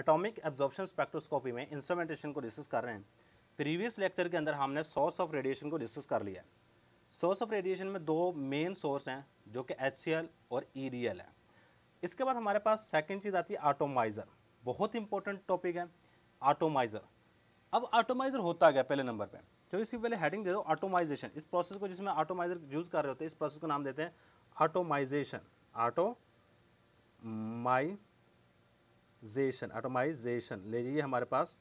atomic absorption spectroscopy में इंस्ट्रोमेंटेशन को discuss कर रहे हैं प्रीवियस लेक्चर के अंदर हमने सोर्स ऑफ रेडिएशन को डिस्कस कर लिया सोर्स ऑफ रेडिएशन में दो मेन सोर्स हैं जो कि एच और ई e है इसके बाद हमारे पास सेकेंड चीज़ आती है आटोमाइज़र बहुत इंपॉर्टेंट टॉपिक है आटोमाइज़र अब आटोमाइज़र होता गया पहले नंबर पर तो इसकी पहले हेडिंग दे दो आटोमाइजेशन इस प्रोसेस को जिसमें आटोमाइज़र यूज़ कर रहे होते हैं इस प्रोसेस को नाम देते हैं atomisation auto my atomisation atomisation ले लीजिए हमारे पास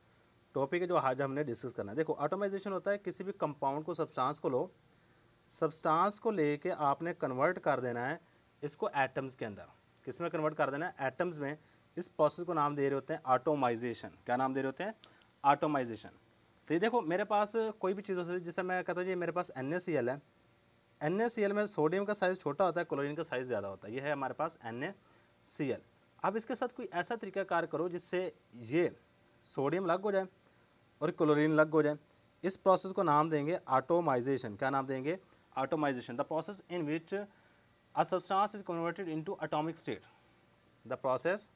टॉपिक है जो आज हमने डिस्कस करना है देखो ऑटोमाइजेशन होता है किसी भी कंपाउंड को सब्सटेंस को लो सब्सटेंस को लेके आपने कन्वर्ट कर देना है इसको एटम्स के अंदर किस में कन्वर्ट कर देना है एटम्स में इस प्रोसेस को नाम दे रहे होते हैं ऑटोमाइजेशन क्या नाम दे रहे होते हैं ऑटोमाइजेशन सही देखो मेरे पास कोई भी चीज़ हो सकती है जैसे मैं कहता हूँ जी मेरे पास एन है एन में सोडियम का साइज़ छोटा होता है क्लोरीन का साइज़ ज़्यादा होता है ये है हमारे पास एन अब इसके साथ कोई ऐसा तरीका कार करो जिससे ये सोडियम अलग हो जाए और क्लोरीन अलग हो जाए इस प्रोसेस को नाम देंगे ऑटोमाइजेशन क्या नाम देंगे atomisation the process in which a substance is converted into atomic state the process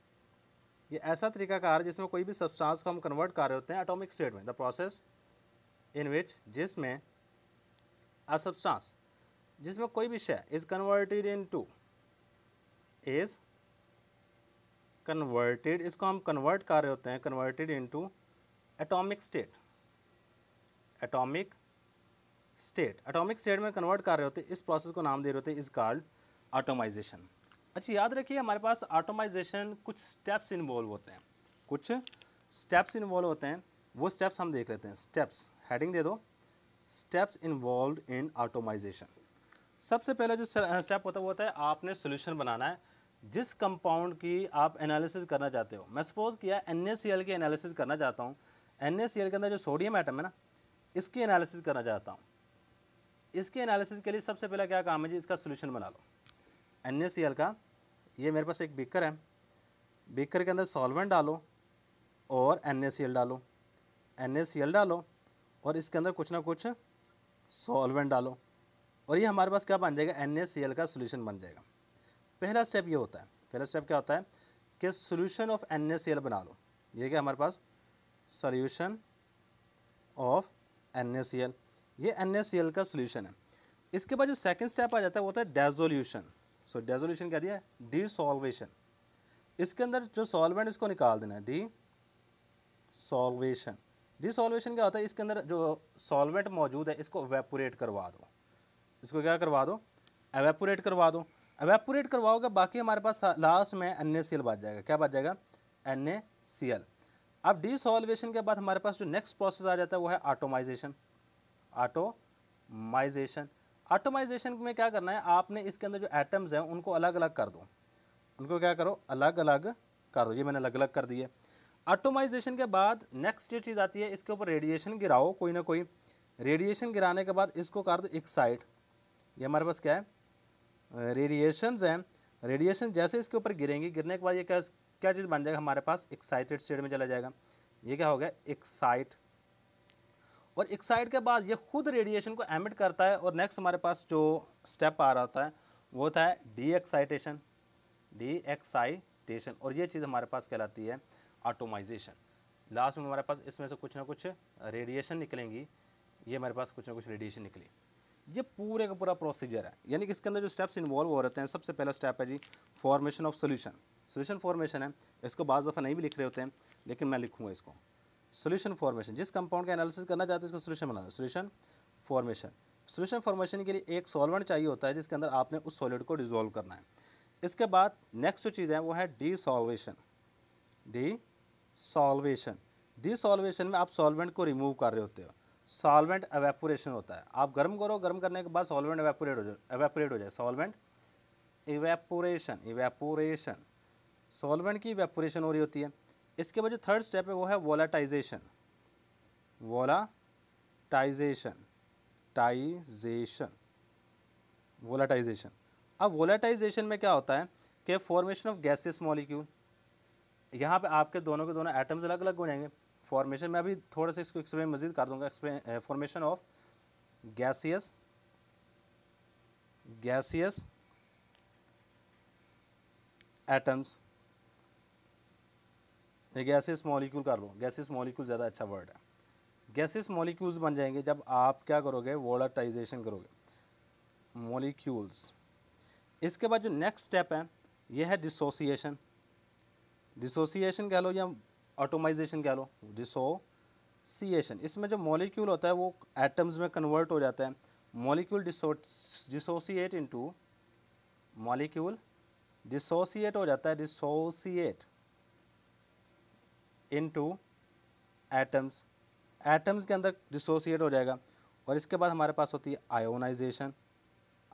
ये ऐसा तरीका है जिसमें कोई भी सब्सटेंस को हम कन्वर्ट कर रहे होते हैं एटॉमिक स्टेट में द प्रोसेस इन विच जिसमें अ सब्सटेंस जिसमें कोई भी शय is converted into is converted इसको हम कन्वर्ट कर रहे होते हैं converted into atomic state atomic state atomic state में कन्वर्ट कर रहे होते हैं इस प्रोसेस को नाम दे रहे होते हैं इज कॉल्ड ऑटोमाइजेशन अच्छा याद रखिए हमारे पास ऑटोमाइजेशन कुछ स्टेप्स इन्वॉल्व होते हैं कुछ स्टेप्स इन्वॉल्व होते हैं वो स्टेप्स हम देख लेते हैं स्टेप्स हेडिंग दे दो स्टेप्स इन्वॉल्व इन ऑटोमाइजेशन सबसे पहला जो स्टेप होता है वो होता है आपने सोल्यूशन बनाना है जिस कंपाउंड की आप एनालिसिस करना चाहते हो मैं सपोज़ किया एन की एनालिसिस करना चाहता हूँ एन के अंदर जो सोडियम आइटम है ना इसकी एनालिसिस करना चाहता हूँ इसके एनालिसिस के लिए सबसे पहला क्या काम है जी इसका सोल्यूशन बना लो एन का ये मेरे पास एक बीकर है बीकर के अंदर सॉल्वेंट डालो और एन डालो एन डालो और इसके अंदर कुछ ना कुछ सॉल्वेंट डालो और ये हमारे पास क्या बन जाएगा एन का सोल्यूशन बन जाएगा पहला स्टेप ये होता है पहला स्टेप क्या होता है कि सोल्यूशन ऑफ एन बना लो ये क्या हमारे पास सोल्यूशन ऑफ एन ये एन का सोल्यूशन है इसके बाद जो सेकेंड स्टेप आ जाता है वो होता है डेजोल्यूशन सो डेजोल्यूशन क्या दिया डी सॉल्वेशन इसके अंदर जो सॉल्वेंट इसको निकाल देना है डी सॉल्वेशन डी सॉल्वेशन क्या होता है इसके अंदर जो सॉल्वेंट मौजूद है इसको वेपोरेट करवा दो इसको क्या करवा दो एवेपोरेट करवा दो एवेपोरेट करवाओगे बाकी हमारे पास लास्ट में एन ए सी एल बच जाएगा क्या बच जाएगा एन ए सी एल अब सॉल्वेशन के बाद हमारे पास जो नेक्स्ट प्रोसेस आ जाता है वो है ऑटोमाइजेशन ऑटोमाइजेशन ऑटोमाइजेशन में क्या करना है आपने इसके अंदर जो एटम्स हैं उनको अलग अलग कर दो उनको क्या करो अलग अलग कर दो ये मैंने अलग अलग कर दिए ऑटोमाइजेशन के बाद नेक्स्ट जो चीज़ आती है इसके ऊपर रेडिएशन गिराओ कोई ना कोई रेडिएशन गिराने के बाद इसको कर दो एक साइड ये हमारे पास क्या है रेडिएशन हैं रेडिएशन जैसे इसके ऊपर गिरेंगी गिरने के बाद ये क्या क्या चीज़ बन जाएगा हमारे पास एक्साइटेड स्टेट में चला जाएगा ये क्या हो गया एक्साइट और एक्साइट के बाद ये खुद रेडिएशन को एमिट करता है और नेक्स्ट हमारे पास जो स्टेप आ रहा होता है वो होता है डी एक्साइटेशन डी एक्साइटेशन और ये चीज़ हमारे पास कहलाती है ऑटोमाइजेशन लास्ट में हमारे पास इसमें से कुछ ना कुछ रेडिएशन निकलेंगी ये हमारे पास कुछ ना कुछ रेडिएशन निकली ये पूरे का पूरा प्रोसीजर है यानी कि इसके अंदर जो स्टेप्स इन्वॉल्व हो रहते हैं सबसे पहला स्टेप है जी formation of solution solution formation है इसको बाज़ दफ़ा नहीं भी लिख रहे होते हैं लेकिन मैं लिखूँगा इसको सोल्यूशन फॉर्मेशन जिस कंपाउंड का एनालिसिस करना चाहते हैं उसका सोल्यूशन बनाना सोल्यूशन फॉर्मेशन सोल्यूशन फॉर्मेशन के लिए एक सॉल्वेंट चाहिए होता है जिसके अंदर आपने उस सॉलिड को डिजोल्व करना है इसके बाद नेक्स्ट जो चीज़ है वो है desolvation desolvation desolvation में आप सॉल्वेंट को रिमूव कर रहे होते हो सॉल्वेंट एवेपोरेशन होता है आप गर्म करो गर्म करने के बाद सॉल्वेंट एवेपोरेट हो जाए एवेपोरेट हो जाए सॉल्वेंट इवेपोरेशन इवेपोरेशन सॉल्वेंट की इवेपोरेशन हो रही होती है इसके बाद जो थर्ड स्टेप है वो है वोलाटाइजेशन वोलाटाइजेशन टाइजेशन वोलाटाइजेशन अब वोलाटाइजेशन में क्या होता है कि फॉर्मेशन ऑफ गैसेस मॉलिक्यूल यहाँ पे आपके दोनों के दोनों एटम्स अलग अलग हो जाएंगे फॉर्मेशन मैं अभी थोड़ा सा इसको एक्सप्लेन मजीद कर दूंगा formation of gaseous gaseous atoms ये गैसियस मॉलिक्यूल कर लो गैसियस मॉलिक्यूल ज़्यादा अच्छा वर्ड है गैसियस मॉलिक्यूल्स बन जाएंगे जब आप क्या करोगे वोलाटाइजेशन करोगे मॉलिक्यूल्स इसके बाद जो नेक्स्ट स्टेप है यह है डिसोसिएशन डिसोसिएशन कह लो या ऑटोमाइजेशन कह लो डिसोसिएशन इसमें जो मॉलिक्यूल होता है वो एटम्स में कन्वर्ट हो जाता है molecule dissociate into molecule dissociate हो जाता है डिसोसिएट इनटू एटम्स एटम्स के अंदर डिसोसिएट हो जाएगा और इसके बाद हमारे पास होती है आयोनाइजेशन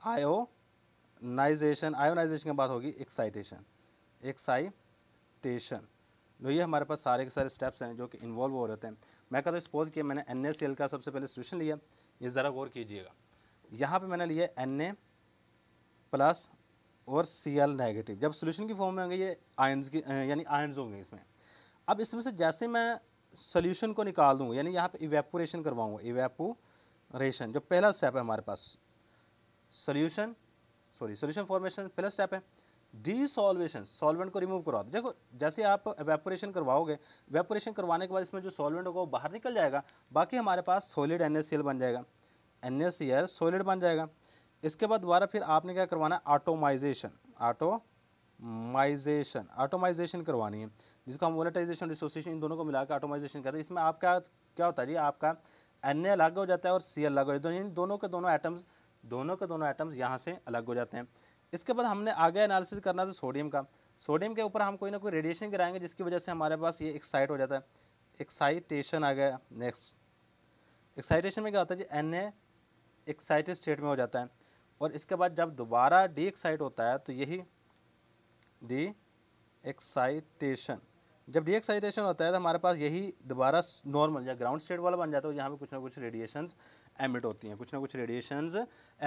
आयोनाइजेशन आयोनाइजेशन के बाद होगी एक्साइटेशन एक्साइटेशन तो ये हमारे पास सारे के सारे स्टेप्स हैं जो कि इन्वॉल्व हो रहे हैं मैं कहता हूँ सपोज़ कि मैंने एन ए सी का सबसे पहले सोल्यूशन लिया ये ज़रा गौर कीजिएगा यहाँ पर मैंने लिया एन ए प्लस और सी एल नेगेटिव जब सोल्यूशन की फॉर्म में होंगे ये आयन्स की यानी आयन्स होंगे इसमें अब इसमें से जैसे मैं सोल्यूशन को निकाल दूँगा यानी यहाँ पे इवेपोरेशन करवाऊँगा इवेपोरेशन जो पहला स्टेप है हमारे पास सोल्यूशन सॉरी सोल्यूशन फॉर्मेशन पहला स्टेप है डी सॉल्वेशन सॉल्वेंट को रिमूव करवा दो देखो जैसे आप वेपोरेशन करवाओगे वेपोरेशन करवाने के बाद इसमें जो सॉल्वेंट होगा वो बाहर निकल जाएगा बाकी हमारे पास सॉलिड एन बन जाएगा एन सॉलिड बन जाएगा इसके बाद दोबारा फिर आपने क्या करवाना है ऑटोमाइजेशन ऑटोमाइजेशन ऑटोमाइजेशन करवानी है जिसको हम वोलेटाइजेशन डिसोसिएशन इन दोनों को मिलाकर ऑटोमाइजेशन करते हैं इसमें आपका क्या होता है जी आपका एन अलग हो जाता है और सी अलग हो जाता है दोनों के दोनों एटम्स दोनों के दोनों एटम्स यहाँ से अलग हो जाते हैं इसके बाद हमने आगे एनालिसिस करना था सोडियम का सोडियम के ऊपर हम कोई ना कोई रेडिएशन गिराएंगे जिसकी वजह से हमारे पास ये एक्साइट हो जाता है एक्साइटेशन आ गया नेक्स्ट एक्साइटेशन में क्या होता है कि एन एक्साइटेड स्टेट में हो जाता है और इसके बाद जब दोबारा डी एक्साइट होता है तो यही डी एक्साइटेशन जब डी एक्साइटेशन होता है तो हमारे पास यही दोबारा नॉर्मल या ग्राउंड स्टेट वाला बन जाता है यहाँ पे कुछ ना कुछ रेडिएशंस एमिट होती हैं कुछ ना कुछ रेडिएशंस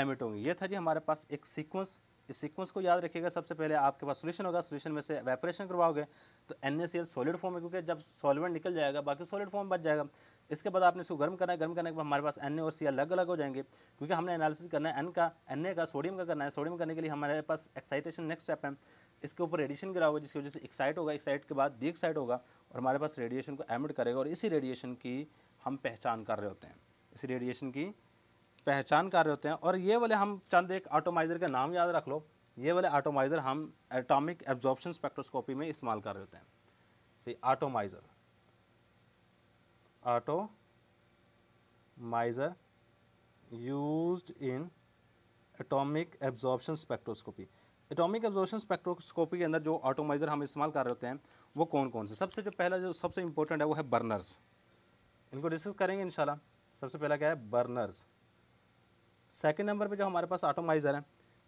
एमिट होंगी ये था जी हमारे पास एक सीक्वेंस इस सीक्वेंस को याद रखिएगा सबसे पहले आपके पास सोल्यूशन होगा सोल्यूशन में से वेपरेशन करवाओगे तो एन सॉलिड फॉर्म है क्योंकि जब सॉल्वेंट निकल जाएगा बाकी सॉलिड फॉर्म बच जाएगा इसके बाद आपने इसको गर्म करना है गर्म करने के बाद हमारे पास एन और सी अलग अलग हो जाएंगे क्योंकि हमने एनालिसिस करना है एन का एन का सोडियम का करना है सोडियम करने के लिए हमारे पास एक्साइटेशन नेक्स्ट स्टेप है इसके ऊपर रेडिएशन गिरा जिसकी वजह से एक्साइट होगा एक्साइट के बाद डी होगा और हमारे पास रेडिएशन को एमिट करेगा और इसी रेडिएशन की हम पहचान कर रहे होते हैं इसी रेडिएशन की पहचान कर रहे होते हैं और ये वाले हम चंद एक ऑटोमाइजर का नाम याद रख लो ये वाले ऑटोमाइजर हम एटॉमिक एब्जॉर्प्शन स्पेक्ट्रोस्कोपी में इस्तेमाल कर रहे होते हैं सही atomiser used in atomic absorption spectroscopy atomic absorption spectroscopy के अंदर जो ऑटोमाइज़र हम इस्तेमाल कर रहे होते हैं वो कौन कौन से सबसे जो पहला जो सबसे इंपॉर्टेंट है वो है बर्नर्स इनको डिस्कस करेंगे इंशाल्लाह सबसे पहला क्या है बर्नर्स सेकेंड नंबर पर जो हमारे पास ऑटोमाइजर है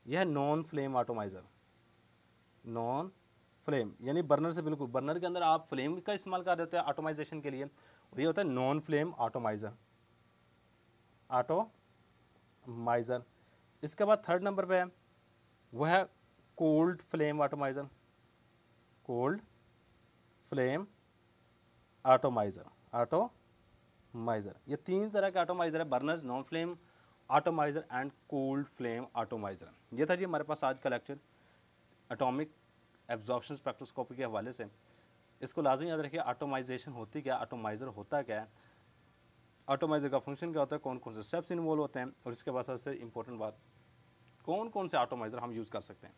यह है non flame atomiser non flame यानी बर्नर से बिल्कुल बर्नर के अंदर आप फ्लेम का इस्तेमाल कर देते हैं ऑटोमाइजेशन के लिए और ये होता है नॉन फ्लेम ऑटोमाइज़र ऑटोमाइज़र इसके बाद थर्ड नंबर पे है वह है cold flame atomiser cold flame atomiser atomiser ये तीन तरह के ऑटोमाइज़र है burner non flame atomiser and cold flame atomiser ये था जी हमारे पास आज का लेक्चर एटॉमिक एब्जॉर्प्शन स्पेक्ट्रोस्कोपी के हवाले से इसको लाजमी याद रखिए आटोमाइजेशन होती क्या आटोमाइज़र होता क्या है आटोमाइज़र का फंक्शन क्या होता है कौन कौन से स्टेप्स इन्वॉल्व होते हैं और इसके बाद सबसे इंपॉर्टेंट बात कौन कौन से आटोमाइज़र हम यूज़ कर सकते हैं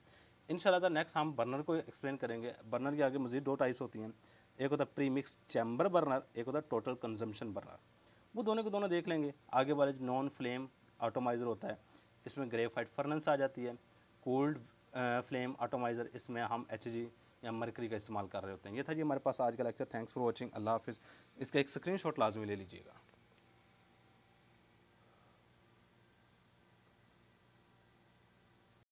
इन शाला नेक्स्ट हम बर्नर को एक्सप्लेन करेंगे बर्नर के आगे मज़ीद दो टाइप्स होती हैं एक होता है प्रीमिक्स चैम्बर बर्नर एक होता है टोटल कंजम्पशन बर्नर वो दोनों के दोनों देख लेंगे आगे वाले नॉन फ्लेम ऑटोमाइज़र होता है इसमें ग्रेफाइट फर्नेंस आ जाती है कोल्ड फ्लेम ऑटोमाइज़र इसमें हम एच या मरकरी का इस्तेमाल कर रहे होते हैं ये था जी हमारे पास आज का लेक्चर थैंक्स फॉर वॉचिंग अल्लाह हाफिज़ इसका एक शॉट लाजमी ले लीजिएगा